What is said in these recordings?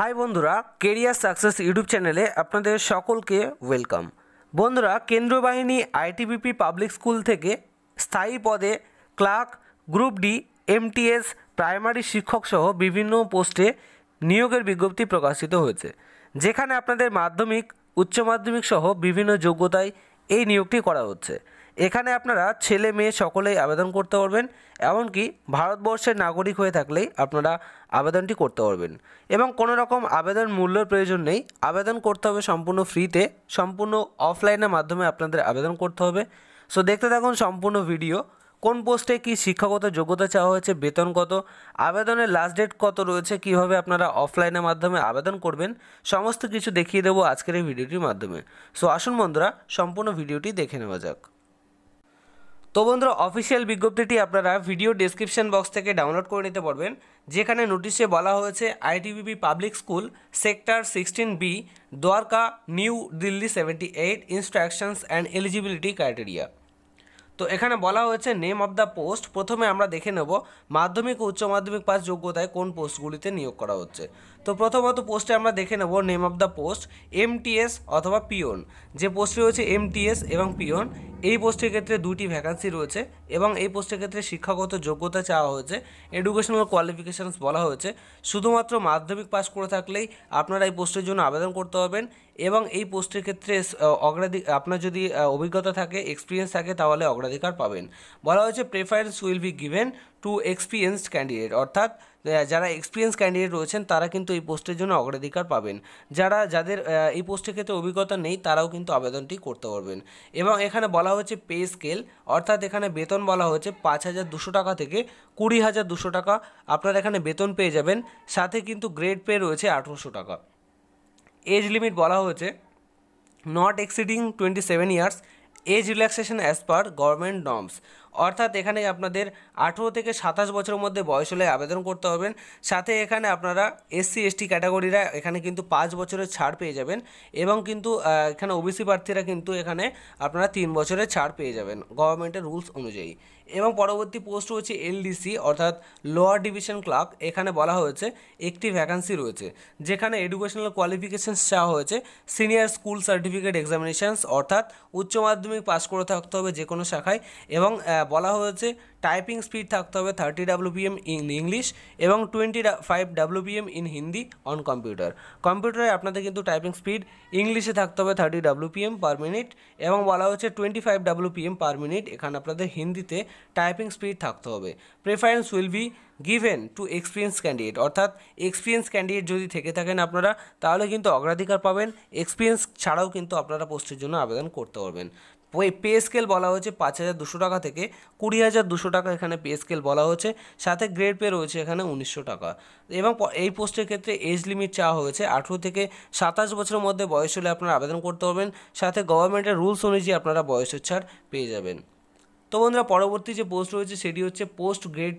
high বন্ধুরা career success YouTube চ্যানেলে আপনাদের সকলকে ওয়েলকাম বন্ধুরা কেন্দ্রীয় বাহিনী আইটিবিপি পাবলিক স্কুল থেকে স্থায়ী পদে clerk group D MTS primary শিক্ষক সহ বিভিন্ন পোস্টে নিয়োগের বিজ্ঞপ্তি প্রকাশিত হয়েছে যেখানে আপনাদের মাধ্যমিক উচ্চ মাধ্যমিক সহ বিভিন্ন যোগ্যতায় এই নিয়োগটি করা হচ্ছে এখানে আপনারা ছেলে মেয়ে সকলেই আবেদন করতে পারবেন এমনকি ভারতবর্ষের নাগরিক হয়ে থাকলেই আপনারা আবেদনটি করতে পারবেন এবং কোনো রকম আবেদন মূল্যের প্রয়োজন নেই আবেদন করতে হবে সম্পূর্ণ ফ্রিতে সম্পূর্ণ অফলাইনের মাধ্যমে আপনাদের আবেদন করতে হবে সো দেখতে থাকুন সম্পূর্ণ ভিডিও কোন পোস্টে কি শিক্ষাগত যোগ্যতা চাওয়া হয়েছে বেতন কত আবেদনের লাস্ট ডেট কত রয়েছে কিভাবে আপনারা অফলাইনের মাধ্যমে আবেদন করবেন সমস্ত কিছু দেখিয়ে দেবো আজকের এই ভিডিওটির মাধ্যমে সো আসুন বন্ধুরা সম্পূর্ণ ভিডিওটি দেখে নেওয়া যাক তো বন্ধুরা অফিসিয়াল বিজ্ঞপ্তিটি আপনারা ভিডিও ডেসক্রিপশন বক্স থেকে ডাউনলোড করে নিতে পারবেন যেখানে নোটিশে বলা হয়েছে ITBP public school sector sixteen B Dwarka new Delhi seventy eight instructions and eligibility criteria তো এখানে বলা হয়েছে নেম অব দ্য পোস্ট প্রথমে আমরা দেখে নেব মাধ্যমিক ও উচ্চ মাধ্যমিক পাস যোগ্যতায় কোন পোস্টগুলিতে নিয়োগ করা হচ্ছে তো প্রথমত পোস্টে আমরা দেখে নেব name of the post MTS অথবা পিওন যে পোস্টটি রয়েছে এমটিএস এবং পিওন এই পোস্টের ক্ষেত্রে দুটি ভ্যাকান্সি রয়েছে এবং এই পোস্টের ক্ষেত্রে শিক্ষাগত যোগ্যতা চাওয়া হয়েছে এডুকেশনাল কোয়ালিফিকেশানস বলা হয়েছে শুধুমাত্র মাধ্যমিক পাস করে থাকলেই আপনারা এই পোস্টের জন্য আবেদন করতে হবেন এবং এই পোস্টের ক্ষেত্রে অগ্রাধিকার আপনার যদি অভিজ্ঞতা থাকে এক্সপিরিয়েন্স থাকে তাহলে অগ্রাধিকার পাবেন বলা হয়েছে preference will be given to experienced candidate অর্থাৎ যারা এক্সপিরিয়েন্স ক্যান্ডিডেট রয়েছেন তারা কিন্তু এই পোস্টের জন্য অগ্রাধিকার পাবেন যারা যাদের এই পোস্টের ক্ষেত্রে অভিজ্ঞতা নেই তারাও কিন্তু আবেদনটি করতে পারবেন এবং এখানে বলা হচ্ছে পে স্কেল অর্থাৎ এখানে বেতন বলা হচ্ছে পাঁচ হাজার দুশো টাকা থেকে কুড়ি হাজার দুশো টাকা আপনারা এখানে বেতন পেয়ে যাবেন সাথে কিন্তু গ্রেড পে রয়েছে আঠেরোশো টাকা এজ লিমিট বলা হয়েছে not exceeding twenty seven years age relaxation as per government norms অর্থাৎ এখানে আপনাদের আঠেরো থেকে সাতাশ বছরের মধ্যে বয়স হলে আবেদন করতে হবেন সাথে এখানে আপনারা এসসি এসটি ক্যাটাগরিরা এখানে কিন্তু পাঁচ বছরের ছাড় পেয়ে যাবেন এবং কিন্তু এখানে ওবিসি প্রার্থীরা কিন্তু এখানে আপনারা তিন বছরের ছাড় পেয়ে যাবেন গভর্নমেন্টের রুলস অনুযায়ী এবং পরবর্তী পোস্ট হচ্ছে এলডিসি অর্থাৎ লোয়ার ডিভিশন ক্লার্ক এখানে বলা হয়েছে একটি ভ্যাকান্সি রয়েছে যেখানে এডুকেশনাল কোয়ালিফিকেশানস চাওয়া হয়েছে সিনিয়র স্কুল সার্টিফিকেট এক্সামিনেশানস অর্থাৎ উচ্চ মাধ্যমিক পাস করে থাকতে হবে যে কোনো শাখায় এবং হ্যাঁ, বলা হয়েছে টাইপিং স্পিড থাকতে হবে থার্টি ডাব্লুপিএম ইন ইংলিশ এবং twenty five WPM in Hindi on computer কম্পিউটারে আপনাদের কিন্তু টাইপিং স্পিড ইংলিশে থাকতে হবে থার্টি ডাব্লুপিএম পার মিনিট এবং বলা হচ্ছে twenty five WPM per minute এখানে আপনাদের হিন্দিতে টাইপিং স্পিড থাকতে হবে preference will be given to experience candidate অর্থাৎ এক্সপিরিয়েন্স ক্যান্ডিডেট যদি থেকে থাকেন আপনারা তাহলে কিন্তু অগ্রাধিকার পাবেন এক্সপিরিয়েন্স ছাড়াও কিন্তু আপনারা পোস্টের জন্য আবেদন করতে পারবেন পে স্কেল বলা হয়েছে পাঁচ হাজার দুশো টাকা থেকে কুড়ি হাজার দুশো টাকা এখানে পে স্কেল বলা হয়েছে সাথে গ্রেড পে রয়েছে এখানে উনিশশো টাকা এবং এই পোস্টের ক্ষেত্রে এজ লিমিট চাওয়া হয়েছে আঠেরো থেকে সাতাশ বছরের মধ্যে বয়স হলে আপনারা আবেদন করতে পারবেন সাথে গভর্নমেন্টের রুলস অনুযায়ী আপনারা বয়সের ছাড় পেয়ে যাবেন তো বন্ধুরা পরবর্তী যে পোস্ট রয়েছে সেটি হচ্ছে post grade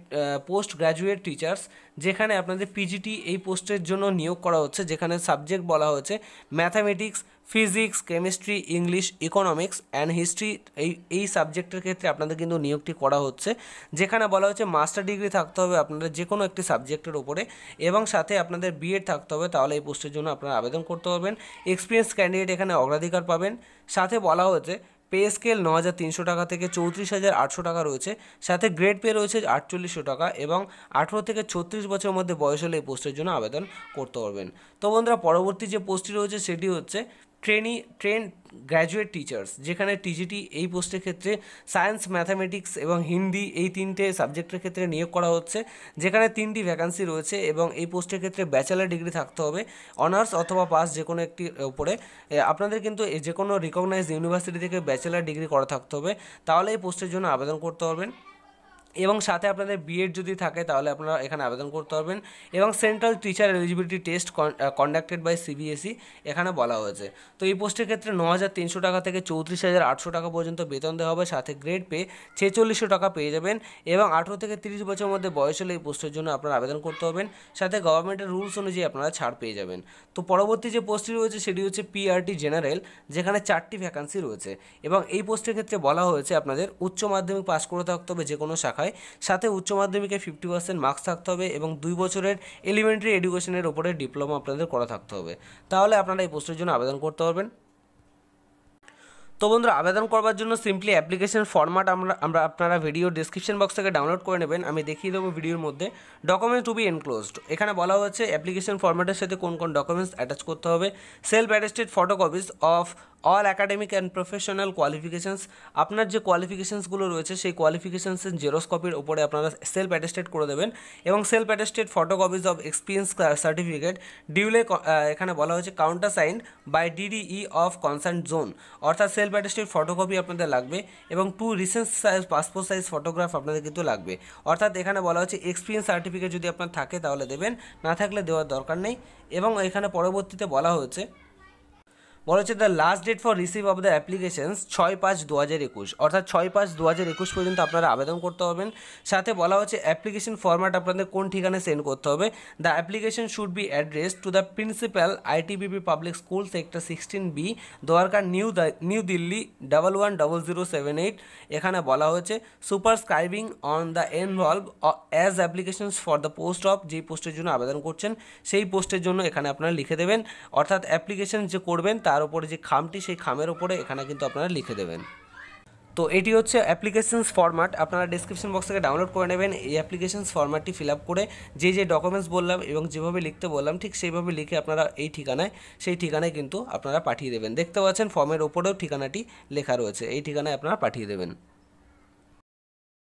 post graduate teachers যেখানে আপনাদের পিজিটি এই পোস্টের জন্য নিয়োগ করা হচ্ছে যেখানে সাবজেক্ট বলা হয়েছে mathematics physics chemistry English economics and history এই এই সাবজেক্টের ক্ষেত্রে আপনাদের কিন্তু নিয়োগটি করা হচ্ছে যেখানে বলা হচ্ছে মাস্টার ডিগ্রি থাকতে হবে আপনাদের যে কোনো একটি সাবজেক্টের উপরে এবং সাথে আপনাদের বিএড থাকতে হবে তাহলে এই পোস্টের জন্য আপনারা আবেদন করতে পারবেন এক্সপিরিয়েন্স ক্যান্ডিডেট এখানে অগ্রাধিকার পাবেন সাথে বলা হয়েছে পে স্কেল ন হাজার তিনশো টাকা থেকে চৌত্রিশ হাজার আটশো টাকা রয়েছে সাথে গ্রেড পে রয়েছে আটচল্লিশশো টাকা এবং আঠেরো থেকে ছত্রিশ বছরের মধ্যে বয়স হলে এই পোস্টের জন্য আবেদন করতে পারবেন তো বন্ধুরা পরবর্তী যে পোস্টটি রয়েছে সেটি হচ্ছে ট্রেনি ট্রেন গ্র্যাজুয়েট টিচার্স যেখানে টিজিটি এই পোস্টের ক্ষেত্রে সায়েন্স ম্যাথামেটিক্স এবং হিন্দি এই তিনটে সাবজেক্টের ক্ষেত্রে নিয়োগ করা হচ্ছে যেখানে তিনটি ভ্যাকান্সি রয়েছে এবং এই পোস্টের ক্ষেত্রে ব্যাচেলার ডিগ্রি থাকতে হবে অনার্স অথবা পাস যে কোনো একটি ওপরে আপনাদের কিন্তু যে কোনো রিকগনাইজড ইউনিভার্সিটি থেকে ব্যাচেলার ডিগ্রি করা থাকতে হবে তাহলে এই পোস্টের জন্য আবেদন করতে পারবেন এবং সাথে আপনাদের বিএড যদি থাকে তাহলে আপনারা এখানে আবেদন করতে পারবেন এবং central teacher eligibility test conducted by CBSE এখানে বলা হয়েছে তো এই পোস্টের ক্ষেত্রে ন হাজার তিনশো টাকা থেকে চৌত্রিশ হাজার আটশো টাকা পর্যন্ত বেতন দেওয়া হবে সাথে গ্রেড পে ছেচল্লিশশো টাকা পেয়ে যাবেন এবং আঠেরো থেকে তিরিশ বছরের মধ্যে বয়স হলে এই পোস্টের জন্য আপনারা আবেদন করতে হবেন সাথে গভর্নমেন্টের রুলস অনুযায়ী আপনারা ছাড় পেয়ে যাবেন তো পরবর্তী যে পোস্টটি রয়েছে সেটি হচ্ছে পিআরটি জেনারেল e যেখানে চারটি ভ্যাকান্সি রয়েছে এবং এই পোস্টের ক্ষেত্রে বলা হয়েছে আপনাদের উচ্চ মাধ্যমিক পাস করে থাকতে হবে যে কোনো শাখা হয় সাথে উচ্চ মাধ্যমিকে ফিফটি পার্সেন্ট মার্কস থাকতে হবে এবং দুই বছরের এলিমেন্টারি এডুকেশনের ওপরে ডিপ্লোমা আপনাদের করা থাকতে হবে তাহলে আপনারা এই পোস্টের জন্য আবেদন করতে পারবেন তো বন্ধুরা আবেদন করবার জন্য সিম্পলি অ্যাপ্লিকেশন ফর্মাট আমরা আমরা আপনারা ভিডিও ডিসক্রিপশন বক্স থেকে ডাউনলোড করে নেবেন আমি দেখিয়ে দেবো ভিডিওর মধ্যে ডকুমেন্ট টু বি এনক্লোজড এখানে বলা হচ্ছে অ্যাপ্লিকেশন ফর্ম্যাটের সাথে কোন কোন ডকুমেন্টস অ্যাটাচ করতে হবে self attested photocopies of all academic and professional qualifications আপনার যে কোয়ালিফিকেশানসগুলো রয়েছে সেই কোয়ালিফিকেশানসের জেরক্স কপির ওপরে আপনারা সেলফ অ্যাটেস্টেড করে দেবেন এবং self attested photocopies of experience certificate duly এখানে বলা হয়েছে counter sign by DDE of concern zone অর্থাৎ সেলফ অ্যাটেস্টেড ফটোকপি আপনাদের লাগবে এবং two recent size passport size photograph আপনাদের কিন্তু লাগবে অর্থাৎ এখানে বলা হচ্ছে এক্সপিরিয়েন্স সার্টিফিকেট যদি আপনার থাকে তাহলে দেবেন না থাকলে দেওয়ার দরকার নেই এবং এখানে পরবর্তীতে বলা হয়েছে বলা হচ্ছে the last date for receive of the applications ছয় পাঁচ দু হাজার একুশ অর্থাৎ ছয় পাঁচ দু হাজার একুশ পর্যন্ত আপনারা আবেদন করতে হবেন সাথে বলা হচ্ছে অ্যাপ্লিকেশন ফরম্যাট আপনাদের কোন ঠিকানায় সেন্ড করতে হবে the application should be address to the principal ITBP public school sector sixteen B দোয়ারকার new new Delhi double one double zero seven eight এখানে বলা হয়েছে super scribing on the envelope as applications for the post of যেই পোস্টের জন্য আবেদন করছেন সেই পোস্টের জন্য এখানে আপনারা লিখে দেবেন অর্থাৎ অ্যাপ্লিকেশন যে করবেন তার তার উপরে যে খামটি সেই খামের উপরে এখানে কিন্তু আপনারা লিখে দেবেন তো এটি হচ্ছে অ্যাপ্লিকেশনস ফরম্যাট আপনারা ডিসক্রিপশন বক্স থেকে ডাউনলোড করে নেবেন এই অ্যাপ্লিকেশনস ফরম্যাটটি ফিল করে যে যে ডকুমেন্টস বললাম এবং যেভাবে লিখতে বললাম ঠিক সেইভাবে লিখে আপনারা এই ঠিকানায় সেই ঠিকানায় কিন্তু আপনারা পাঠিয়ে দেবেন দেখতে পাচ্ছেন ফর্মের ওপরেও ঠিকানাটি লেখা রয়েছে এই ঠিকানায় আপনারা পাঠিয়ে দেবেন